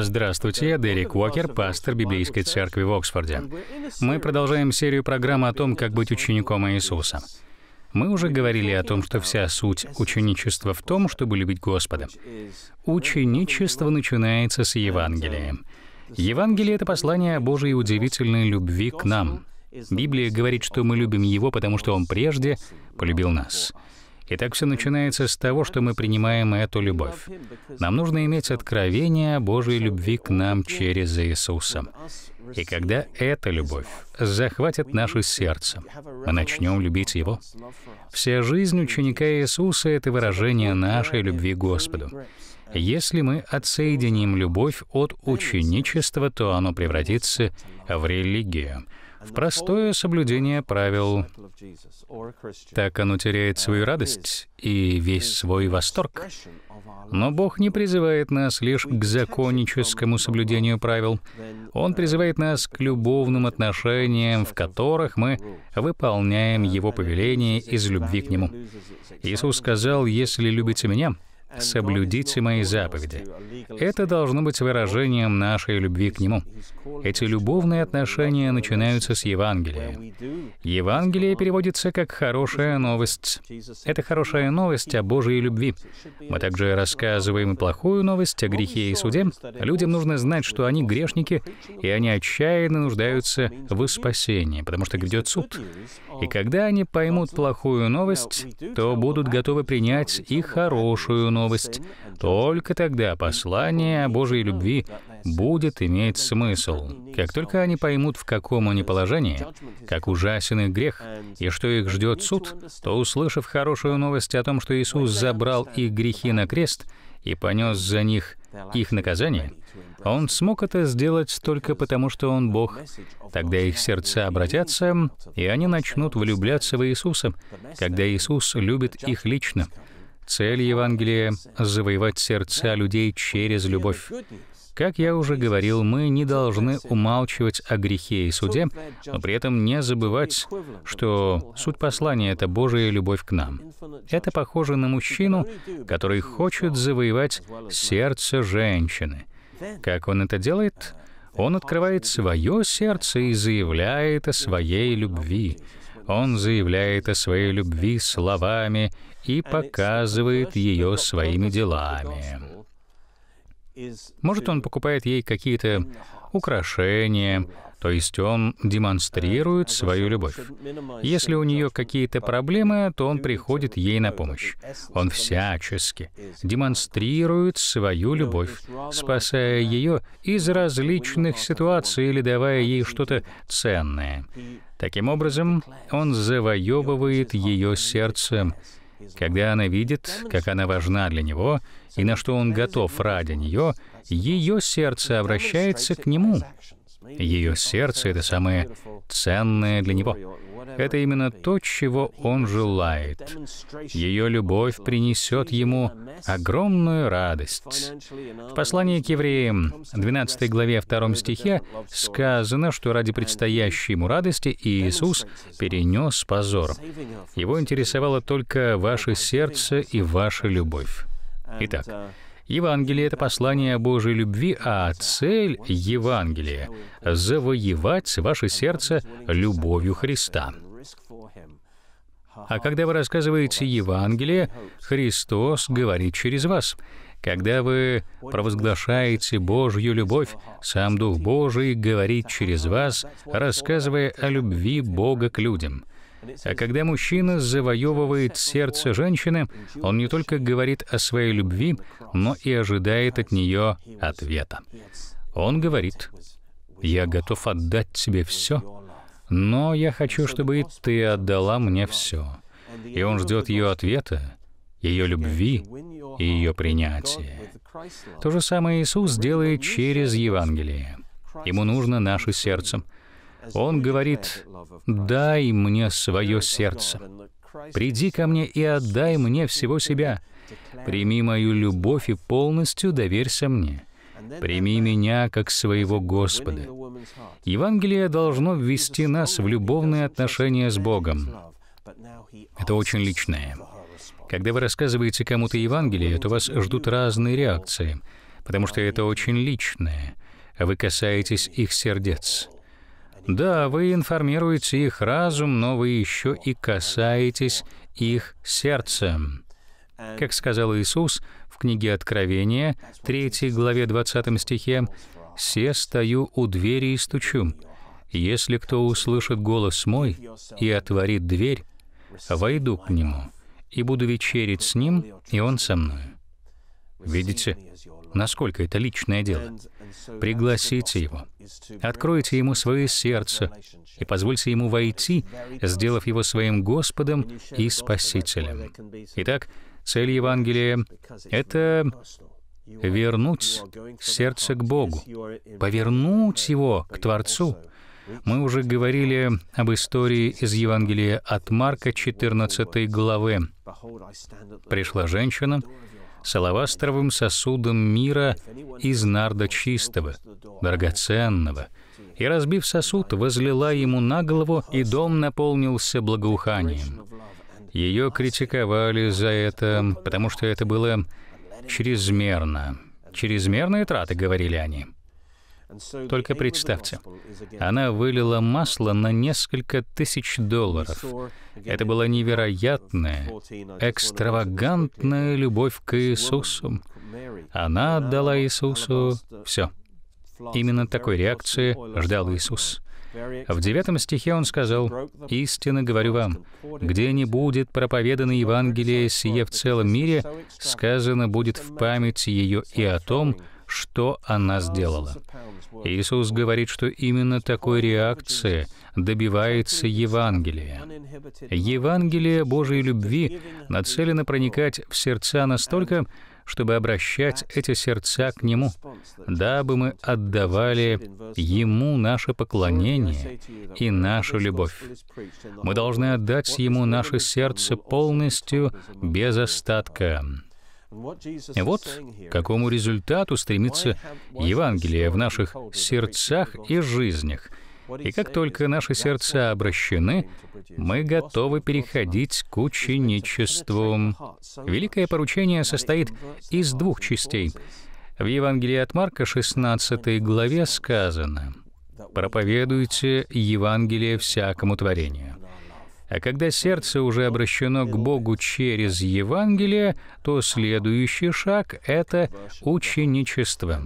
Здравствуйте, я Дерек Уокер, пастор Библейской церкви в Оксфорде. Мы продолжаем серию программ о том, как быть учеником Иисуса. Мы уже говорили о том, что вся суть ученичества в том, чтобы любить Господа. Ученичество начинается с Евангелия. Евангелие — это послание о Божьей удивительной любви к нам. Библия говорит, что мы любим Его, потому что Он прежде полюбил нас. Итак, все начинается с того, что мы принимаем эту любовь. Нам нужно иметь откровение о Божьей любви к нам через Иисуса. И когда эта любовь захватит наше сердце, мы начнем любить Его. Вся жизнь ученика Иисуса — это выражение нашей любви к Господу. Если мы отсоединим любовь от ученичества, то оно превратится в религию — в простое соблюдение правил. Так оно теряет свою радость и весь свой восторг. Но Бог не призывает нас лишь к законническому соблюдению правил. Он призывает нас к любовным отношениям, в которых мы выполняем Его повеление из любви к Нему. Иисус сказал, «Если любите Меня, соблюдите мои заповеди. Это должно быть выражением нашей любви к Нему. Эти любовные отношения начинаются с Евангелия. Евангелие переводится как «хорошая новость». Это хорошая новость о Божьей любви. Мы также рассказываем плохую новость о грехе и суде. Людям нужно знать, что они грешники, и они отчаянно нуждаются в спасении, потому что грядет суд. И когда они поймут плохую новость, то будут готовы принять и хорошую новость новость, только тогда послание о Божьей любви будет иметь смысл. Как только они поймут, в каком они положении, как ужасен их грех, и что их ждет суд, то, услышав хорошую новость о том, что Иисус забрал их грехи на крест и понес за них их наказание, он смог это сделать только потому, что он Бог. Тогда их сердца обратятся, и они начнут влюбляться в Иисуса, когда Иисус любит их лично. Цель Евангелия — завоевать сердца людей через любовь. Как я уже говорил, мы не должны умалчивать о грехе и суде, но при этом не забывать, что суть послания — это Божья любовь к нам. Это похоже на мужчину, который хочет завоевать сердце женщины. Как он это делает? Он открывает свое сердце и заявляет о своей любви. Он заявляет о своей любви словами — и показывает ее своими делами. Может, он покупает ей какие-то украшения, то есть он демонстрирует свою любовь. Если у нее какие-то проблемы, то он приходит ей на помощь. Он всячески демонстрирует свою любовь, спасая ее из различных ситуаций или давая ей что-то ценное. Таким образом, он завоевывает ее сердце когда она видит, как она важна для него и на что он готов ради нее, ее сердце обращается к нему. Ее сердце — это самое ценное для него. Это именно то, чего он желает. Ее любовь принесет ему огромную радость. В послании к евреям, 12 главе 2 стихе, сказано, что ради предстоящей ему радости Иисус перенес позор. Его интересовало только ваше сердце и ваша любовь. Итак, Евангелие — это послание о Божьей любви, а цель Евангелия — завоевать ваше сердце любовью Христа. А когда вы рассказываете Евангелие, Христос говорит через вас. Когда вы провозглашаете Божью любовь, сам Дух Божий говорит через вас, рассказывая о любви Бога к людям — а когда мужчина завоевывает сердце женщины, он не только говорит о своей любви, но и ожидает от нее ответа. Он говорит, «Я готов отдать тебе все, но я хочу, чтобы и ты отдала мне все». И он ждет ее ответа, ее любви и ее принятия. То же самое Иисус делает через Евангелие. Ему нужно наше сердце — он говорит, «Дай мне свое сердце, приди ко мне и отдай мне всего себя, прими мою любовь и полностью доверься мне». «Прими меня как своего Господа». Евангелие должно ввести нас в любовные отношения с Богом. Это очень личное. Когда вы рассказываете кому-то Евангелие, то вас ждут разные реакции, потому что это очень личное, а вы касаетесь их сердец. Да, вы информируете их разум, но вы еще и касаетесь их сердца. Как сказал Иисус в книге Откровения, 3 главе 20 стихе, «Се стою у двери и стучу. Если кто услышит голос мой и отворит дверь, войду к нему, и буду вечерить с ним, и он со мной». Видите, насколько это личное дело. Пригласите его, откройте ему свое сердце и позвольте ему войти, сделав его своим Господом и Спасителем. Итак, цель Евангелия — это вернуть сердце к Богу, повернуть его к Творцу. Мы уже говорили об истории из Евангелия от Марка 14 главы. Пришла женщина, с алавастровым сосудом мира из нарда чистого, драгоценного, и, разбив сосуд, возлила ему на голову, и дом наполнился благоуханием. Ее критиковали за это, потому что это было чрезмерно. Чрезмерные траты, говорили они. Только представьте, она вылила масло на несколько тысяч долларов. Это была невероятная, экстравагантная любовь к Иисусу. Она отдала Иисусу все. Именно такой реакции ждал Иисус. В девятом стихе он сказал, «Истинно говорю вам, где не будет проповедано Евангелие сие в целом мире, сказано будет в память ее и о том, что она сделала. Иисус говорит, что именно такой реакции добивается Евангелие. Евангелие Божьей любви нацелено проникать в сердца настолько, чтобы обращать эти сердца к Нему, дабы мы отдавали Ему наше поклонение и нашу любовь. Мы должны отдать Ему наше сердце полностью, без остатка. И вот к какому результату стремится Евангелие в наших сердцах и жизнях. И как только наши сердца обращены, мы готовы переходить к ученичеству. Великое поручение состоит из двух частей. В Евангелии от Марка 16 главе сказано «Проповедуйте Евангелие всякому творению». А когда сердце уже обращено к Богу через Евангелие, то следующий шаг — это ученичество.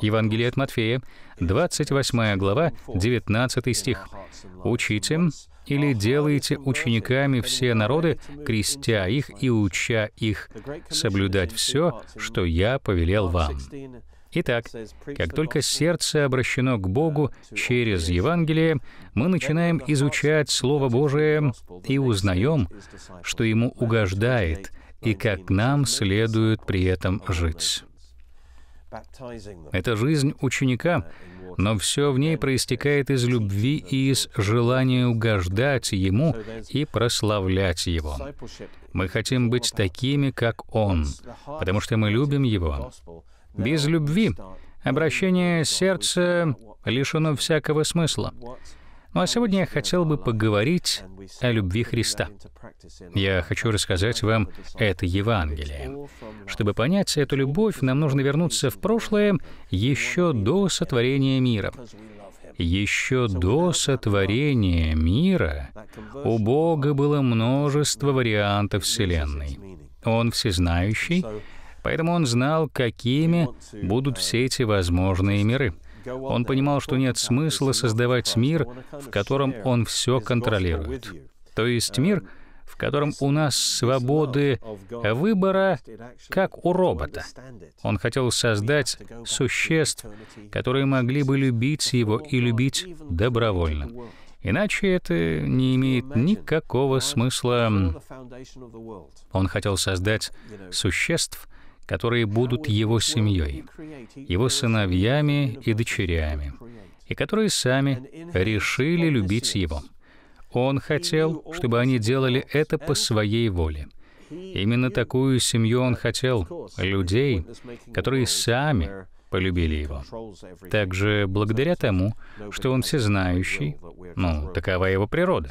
Евангелие от Матфея, 28 глава, 19 стих. «Учите или делайте учениками все народы, крестя их и уча их соблюдать все, что я повелел вам». Итак, как только сердце обращено к Богу через Евангелие, мы начинаем изучать Слово Божие и узнаем, что Ему угождает и как нам следует при этом жить. Это жизнь ученика, но все в ней проистекает из любви и из желания угождать Ему и прославлять Его. Мы хотим быть такими, как Он, потому что мы любим Его. Без любви обращение сердца лишено всякого смысла. Ну а сегодня я хотел бы поговорить о любви Христа. Я хочу рассказать вам это Евангелие. Чтобы понять эту любовь, нам нужно вернуться в прошлое еще до сотворения мира. Еще до сотворения мира у Бога было множество вариантов Вселенной. Он всезнающий Поэтому он знал, какими будут все эти возможные миры. Он понимал, что нет смысла создавать мир, в котором он все контролирует. То есть мир, в котором у нас свободы выбора, как у робота. Он хотел создать существ, которые могли бы любить его и любить добровольно. Иначе это не имеет никакого смысла. Он хотел создать существ, которые будут его семьей, его сыновьями и дочерями, и которые сами решили любить его. Он хотел, чтобы они делали это по своей воле. Именно такую семью он хотел, людей, которые сами полюбили его. Также благодаря тому, что он всезнающий, ну, такова его природа,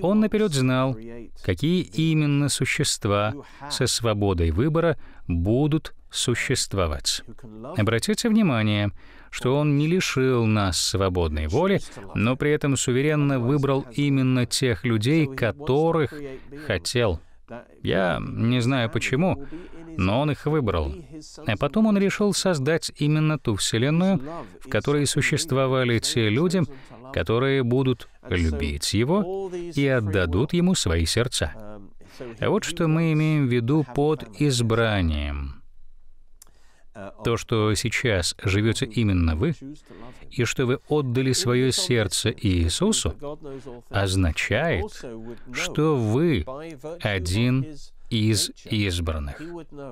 он наперед знал, какие именно существа со свободой выбора будут существовать. Обратите внимание, что Он не лишил нас свободной воли, но при этом суверенно выбрал именно тех людей, которых хотел. Я не знаю почему, но он их выбрал. А потом он решил создать именно ту Вселенную, в которой существовали те люди, которые будут любить Его и отдадут Ему свои сердца. А вот что мы имеем в виду под избранием. То, что сейчас живете именно вы, и что вы отдали свое сердце Иисусу, означает, что вы один из избранных.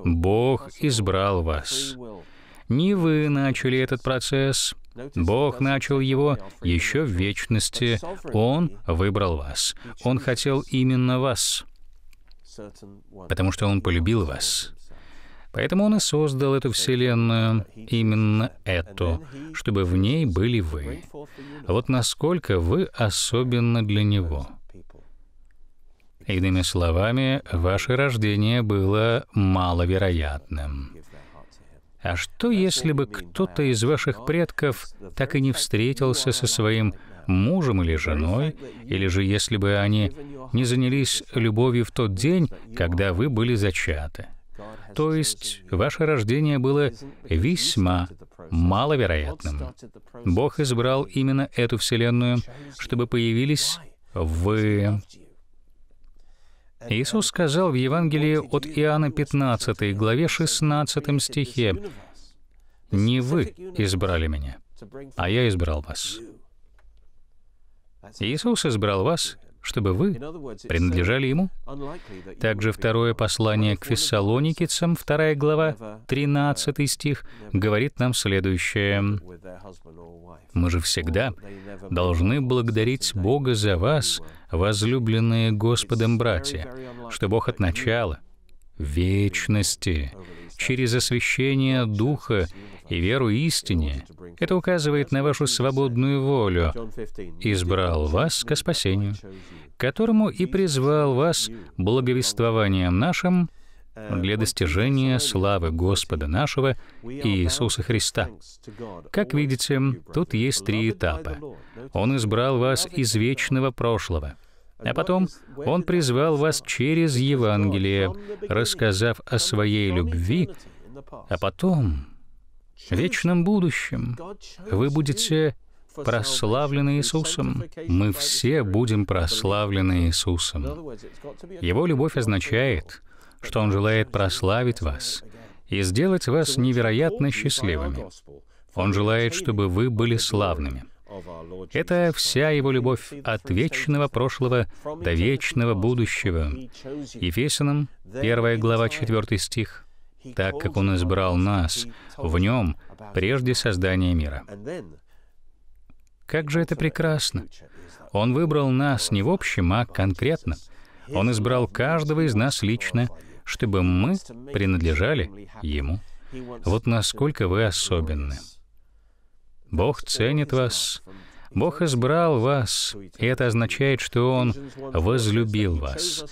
Бог избрал вас. Не вы начали этот процесс — Бог начал его еще в вечности. Он выбрал вас. Он хотел именно вас, потому что Он полюбил вас. Поэтому Он и создал эту Вселенную, именно эту, чтобы в ней были вы. Вот насколько вы особенно для Него. Иными словами, ваше рождение было маловероятным. А что, если бы кто-то из ваших предков так и не встретился со своим мужем или женой, или же если бы они не занялись любовью в тот день, когда вы были зачаты? То есть ваше рождение было весьма маловероятным. Бог избрал именно эту Вселенную, чтобы появились вы. Иисус сказал в Евангелии от Иоанна 15, главе 16 стихе, «Не вы избрали меня, а я избрал вас». Иисус избрал вас чтобы вы принадлежали ему. Также второе послание к Фессалоникицам, вторая глава, 13 стих, говорит нам следующее. «Мы же всегда должны благодарить Бога за вас, возлюбленные Господом братья, что Бог от начала, вечности, через освящение Духа и веру истине. Это указывает на вашу свободную волю. «Избрал вас ко спасению, которому и призвал вас благовествованием нашим для достижения славы Господа нашего Иисуса Христа. Как видите, тут есть три этапа. Он избрал вас из вечного прошлого — а потом Он призвал вас через Евангелие, рассказав о Своей любви, а потом, в вечном будущем, вы будете прославлены Иисусом. Мы все будем прославлены Иисусом. Его любовь означает, что Он желает прославить вас и сделать вас невероятно счастливыми. Он желает, чтобы вы были славными. Это вся его любовь от вечного прошлого до вечного будущего. Ефесянам, 1 глава, 4 стих. «Так как Он избрал нас в Нем прежде создания мира». Как же это прекрасно! Он выбрал нас не в общем, а конкретно. Он избрал каждого из нас лично, чтобы мы принадлежали Ему. Вот насколько вы особенны. Бог ценит вас. Бог избрал вас, и это означает, что Он возлюбил вас.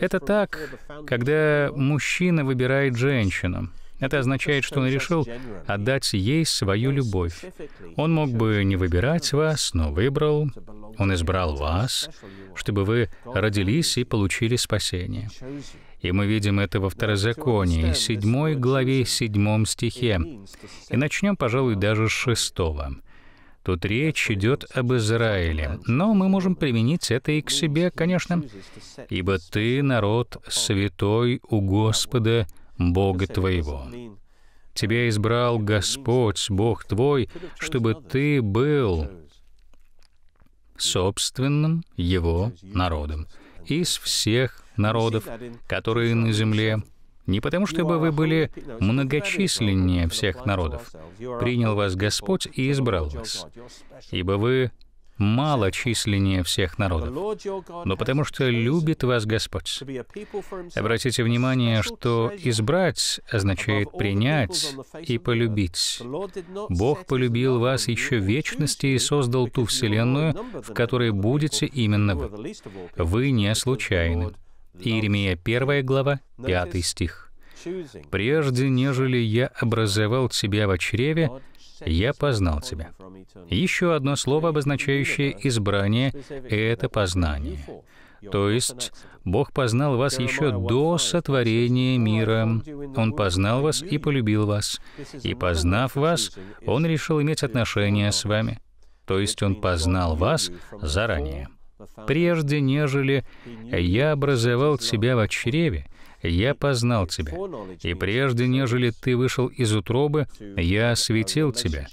Это так, когда мужчина выбирает женщину. Это означает, что он решил отдать ей свою любовь. Он мог бы не выбирать вас, но выбрал. Он избрал вас, чтобы вы родились и получили спасение. И мы видим это во Второзаконии, 7 главе, 7 стихе. И начнем, пожалуй, даже с 6. Тут речь идет об Израиле, но мы можем применить это и к себе, конечно. «Ибо ты, народ, святой у Господа, Бога твоего». Тебя избрал Господь, Бог твой, чтобы ты был собственным Его народом из всех народов, которые на земле, не потому, чтобы вы были многочисленнее всех народов. Принял вас Господь и избрал вас, ибо вы малочисленнее всех народов, но потому что любит вас Господь. Обратите внимание, что «избрать» означает «принять» и «полюбить». Бог полюбил вас еще вечности и создал ту вселенную, в которой будете именно вы. Вы не случайны. Иеремия 1 глава, 5 стих. «Прежде, нежели я образовал тебя в чреве, я познал тебя». Еще одно слово, обозначающее избрание, — это познание. То есть Бог познал вас еще до сотворения мира. Он познал вас и полюбил вас. И познав вас, Он решил иметь отношения с вами. То есть Он познал вас заранее прежде нежели я образовал тебя в очреве, я познал тебя, и прежде нежели ты вышел из утробы, я осветил тебя,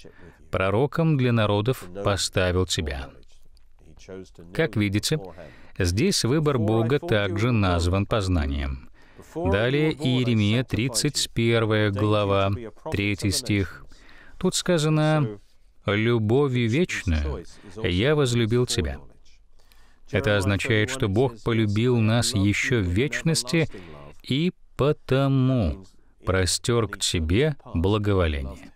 пророком для народов поставил тебя». Как видите, здесь выбор Бога также назван познанием. Далее Иеремия 31 глава, 3 стих. Тут сказано «Любовью вечную я возлюбил тебя». Это означает, что Бог полюбил нас еще в вечности и потому простер к тебе благоволение.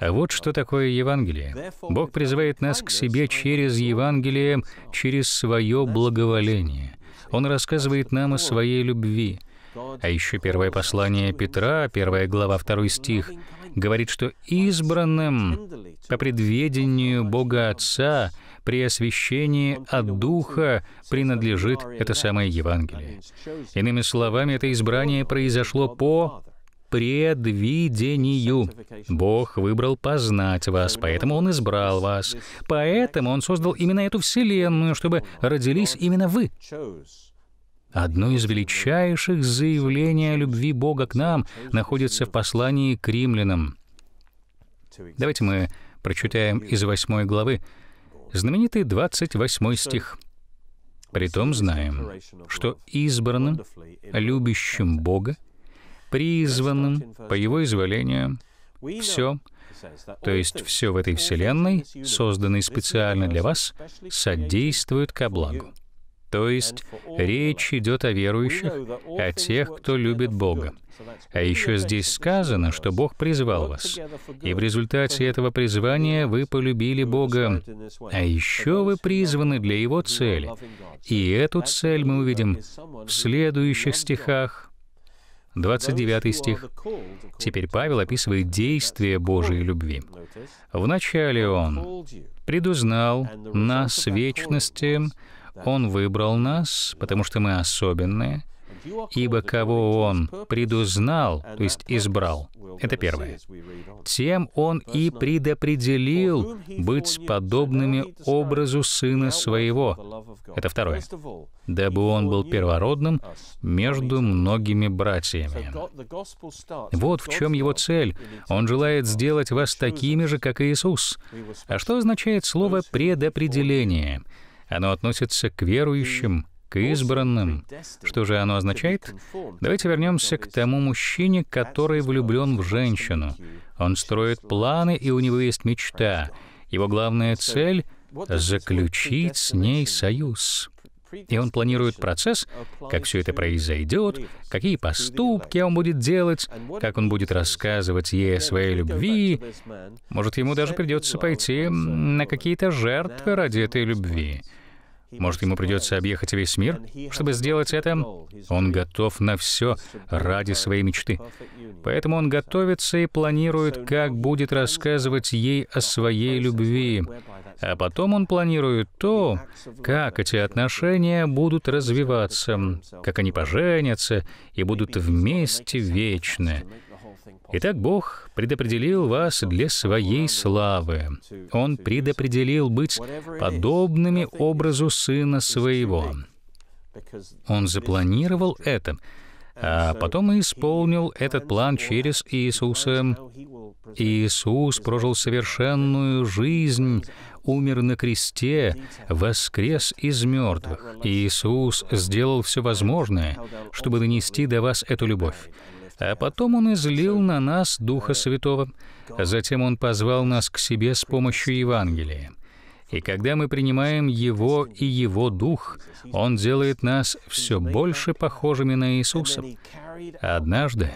А вот что такое Евангелие. Бог призывает нас к себе через Евангелие, через свое благоволение. Он рассказывает нам о своей любви. А еще первое послание Петра, первая глава, второй стих, говорит, что избранным по предведению Бога Отца — при освящении от Духа принадлежит это самое Евангелие. Иными словами, это избрание произошло по предвидению. Бог выбрал познать вас, поэтому Он избрал вас. Поэтому Он создал именно эту Вселенную, чтобы родились именно вы. Одно из величайших заявлений о любви Бога к нам находится в послании к римлянам. Давайте мы прочитаем из 8 главы знаменитый 28 стих. Притом знаем, что избранным, любящим Бога, призванным по Его изволению, все, то есть все в этой Вселенной, созданной специально для вас, содействует ко благу. То есть речь идет о верующих, о тех, кто любит Бога. А еще здесь сказано, что Бог призвал вас, и в результате этого призвания вы полюбили Бога, а еще вы призваны для Его цели. И эту цель мы увидим в следующих стихах. 29 стих. Теперь Павел описывает действие Божьей любви. «Вначале Он предузнал нас вечности он выбрал нас, потому что мы особенные, ибо кого Он предузнал, то есть избрал, это первое, тем Он и предопределил быть подобными образу Сына Своего, это второе, дабы Он был первородным между многими братьями. Вот в чем Его цель. Он желает сделать вас такими же, как Иисус. А что означает слово «предопределение»? Оно относится к верующим, к избранным. Что же оно означает? Давайте вернемся к тому мужчине, который влюблен в женщину. Он строит планы, и у него есть мечта. Его главная цель — заключить с ней союз. И он планирует процесс, как все это произойдет, какие поступки он будет делать, как он будет рассказывать ей о своей любви. Может, ему даже придется пойти на какие-то жертвы ради этой любви. Может, ему придется объехать весь мир, чтобы сделать это? Он готов на все ради своей мечты. Поэтому он готовится и планирует, как будет рассказывать ей о своей любви. А потом он планирует то, как эти отношения будут развиваться, как они поженятся и будут вместе вечно. Итак, Бог предопределил вас для своей славы. Он предопределил быть подобными образу Сына Своего. Он запланировал это, а потом исполнил этот план через Иисуса. Иисус прожил совершенную жизнь, умер на кресте, воскрес из мертвых. Иисус сделал все возможное, чтобы донести до вас эту любовь. А потом Он излил на нас Духа Святого. Затем Он позвал нас к себе с помощью Евангелия. И когда мы принимаем Его и Его Дух, Он делает нас все больше похожими на Иисуса. Однажды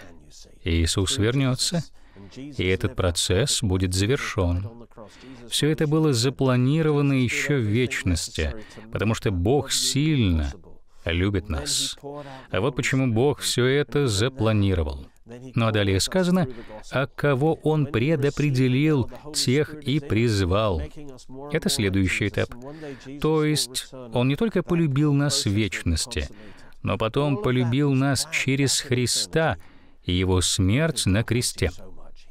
Иисус вернется, и этот процесс будет завершен. Все это было запланировано еще в вечности, потому что Бог сильно, любит нас. А вот почему Бог все это запланировал. Ну а далее сказано, «А кого Он предопределил, тех и призвал». Это следующий этап. То есть Он не только полюбил нас в вечности, но потом полюбил нас через Христа и Его смерть на кресте.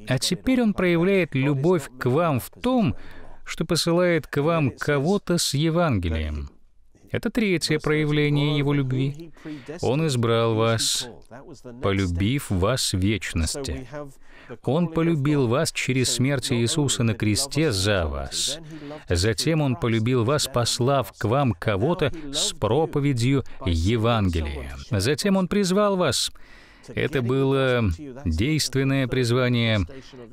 А теперь Он проявляет любовь к вам в том, что посылает к вам кого-то с Евангелием. Это третье проявление Его любви. Он избрал вас, полюбив вас в вечности. Он полюбил вас через смерть Иисуса на кресте за вас. Затем Он полюбил вас, послав к вам кого-то с проповедью Евангелия. Затем Он призвал вас. Это было действенное призвание,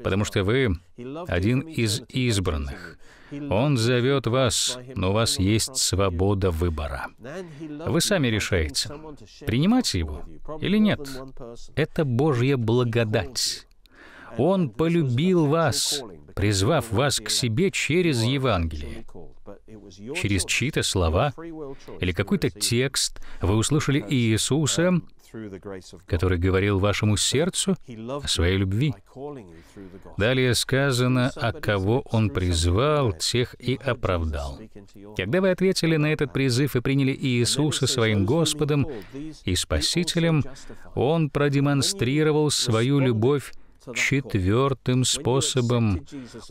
потому что вы один из избранных. Он зовет вас, но у вас есть свобода выбора. Вы сами решаете, принимать его или нет. Это Божья благодать. Он полюбил вас, призвав вас к себе через Евангелие. Через чьи-то слова или какой-то текст вы услышали Иисуса который говорил вашему сердцу о своей любви. Далее сказано, о «А кого он призвал, тех и оправдал». Когда вы ответили на этот призыв и приняли Иисуса своим Господом и Спасителем, Он продемонстрировал свою любовь четвертым способом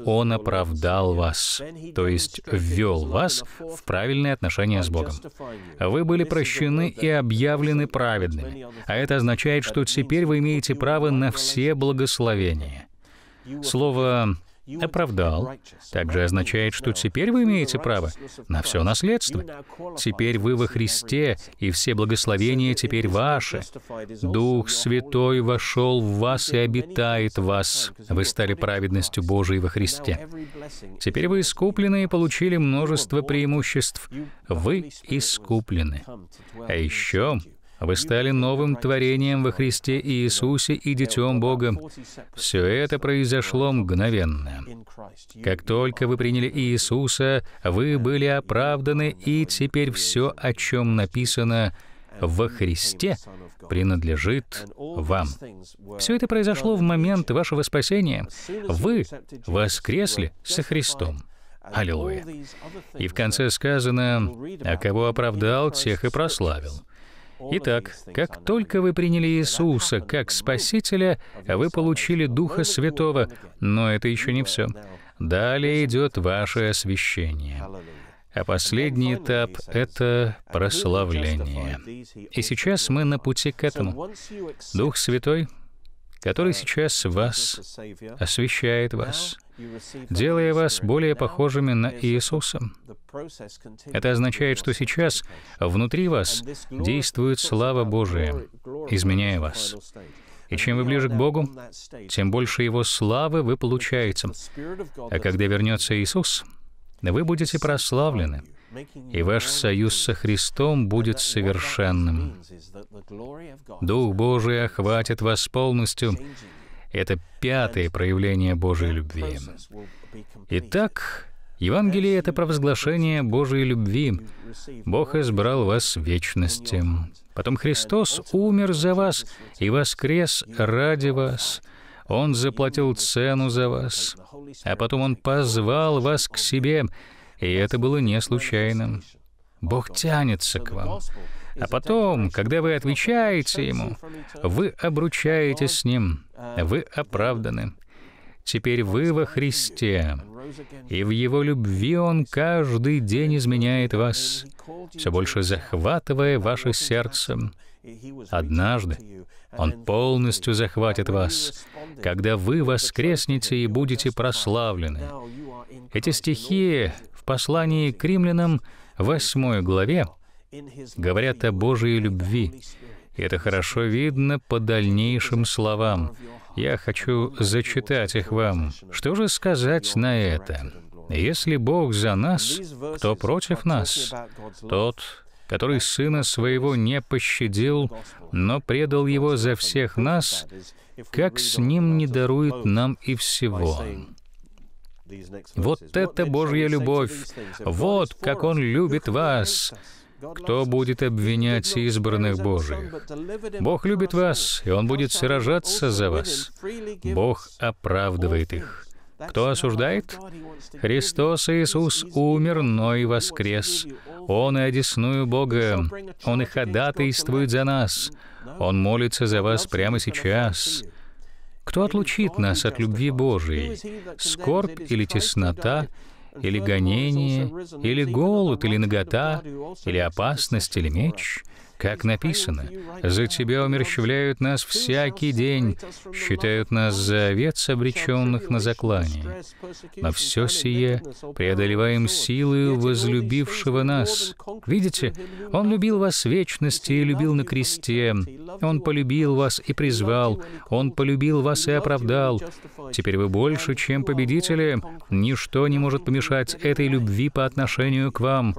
Он оправдал вас, то есть ввел вас в правильные отношения с Богом. Вы были прощены и объявлены праведными, а это означает, что теперь вы имеете право на все благословения. Слово оправдал, также означает, что теперь вы имеете право на все наследство. Теперь вы во Христе, и все благословения теперь ваши. Дух Святой вошел в вас и обитает в вас. Вы стали праведностью Божией во Христе. Теперь вы искуплены и получили множество преимуществ. Вы искуплены. А еще вы стали новым творением во Христе Иисусе и Детем Бога. Все это произошло мгновенно. Как только вы приняли Иисуса, вы были оправданы, и теперь все, о чем написано во Христе, принадлежит вам. Все это произошло в момент вашего спасения. Вы воскресли со Христом. Аллилуйя. И в конце сказано, «А кого оправдал, тех и прославил». Итак, как только вы приняли Иисуса как Спасителя, вы получили Духа Святого, но это еще не все. Далее идет ваше освящение. А последний этап — это прославление. И сейчас мы на пути к этому. Дух Святой, который сейчас вас освещает вас, делая вас более похожими на Иисуса. Это означает, что сейчас внутри вас действует слава Божия, изменяя вас. И чем вы ближе к Богу, тем больше Его славы вы получаете. А когда вернется Иисус, вы будете прославлены, и ваш союз со Христом будет совершенным. Дух Божий охватит вас полностью, это пятое проявление Божьей любви. Итак, Евангелие — это провозглашение Божьей любви. Бог избрал вас в вечности. Потом Христос умер за вас и воскрес ради вас. Он заплатил цену за вас. А потом Он позвал вас к себе, и это было не случайным. Бог тянется к вам. А потом, когда вы отвечаете Ему, вы обручаетесь с Ним. Вы оправданы. Теперь вы во Христе, и в Его любви Он каждый день изменяет вас, все больше захватывая ваше сердце. Однажды Он полностью захватит вас, когда вы воскреснете и будете прославлены. Эти стихи в послании к римлянам 8 главе говорят о Божьей любви, и это хорошо видно по дальнейшим словам. Я хочу зачитать их вам. Что же сказать на это? Если Бог за нас, кто против нас? Тот, который сына своего не пощадил, но предал его за всех нас, как с ним не дарует нам и всего. Вот это Божья любовь! Вот как Он любит вас! Кто будет обвинять избранных Божьих? Бог любит вас, и Он будет сражаться за вас. Бог оправдывает их. Кто осуждает? Христос Иисус умер, но и воскрес. Он и одесную Бога. Он и ходатайствует за нас. Он молится за вас прямо сейчас. Кто отлучит нас от любви Божией? Скорбь или теснота, или гонение, или голод, или нагота, или опасность, или меч — как написано, «За тебя умерщвляют нас всякий день, считают нас за овец, обреченных на заклание. Но все сие преодолеваем силою возлюбившего нас». Видите, Он любил вас в вечности и любил на кресте. Он полюбил вас и призвал. Он полюбил вас и оправдал. Теперь вы больше, чем победители. Ничто не может помешать этой любви по отношению к вам.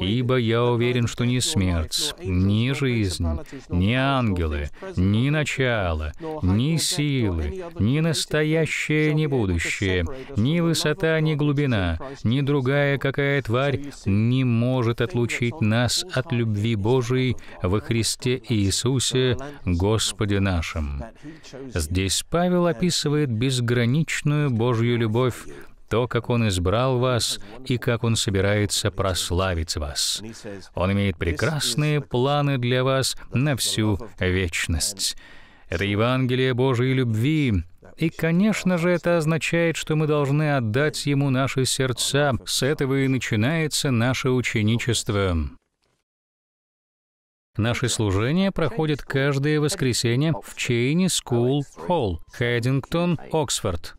Ибо я уверен, что не смерть, ни ни жизнь, ни ангелы, ни начало, ни силы, ни настоящее, ни будущее, ни высота, ни глубина, ни другая какая тварь не может отлучить нас от любви Божией во Христе Иисусе, Господе нашим. Здесь Павел описывает безграничную Божью любовь, то, как Он избрал вас и как Он собирается прославить вас. Он имеет прекрасные планы для вас на всю вечность. Это Евангелие Божьей любви, и, конечно же, это означает, что мы должны отдать Ему наши сердца. С этого и начинается наше ученичество. наше служение проходит каждое воскресенье в Чейни Скул Холл, Хэддингтон, Оксфорд.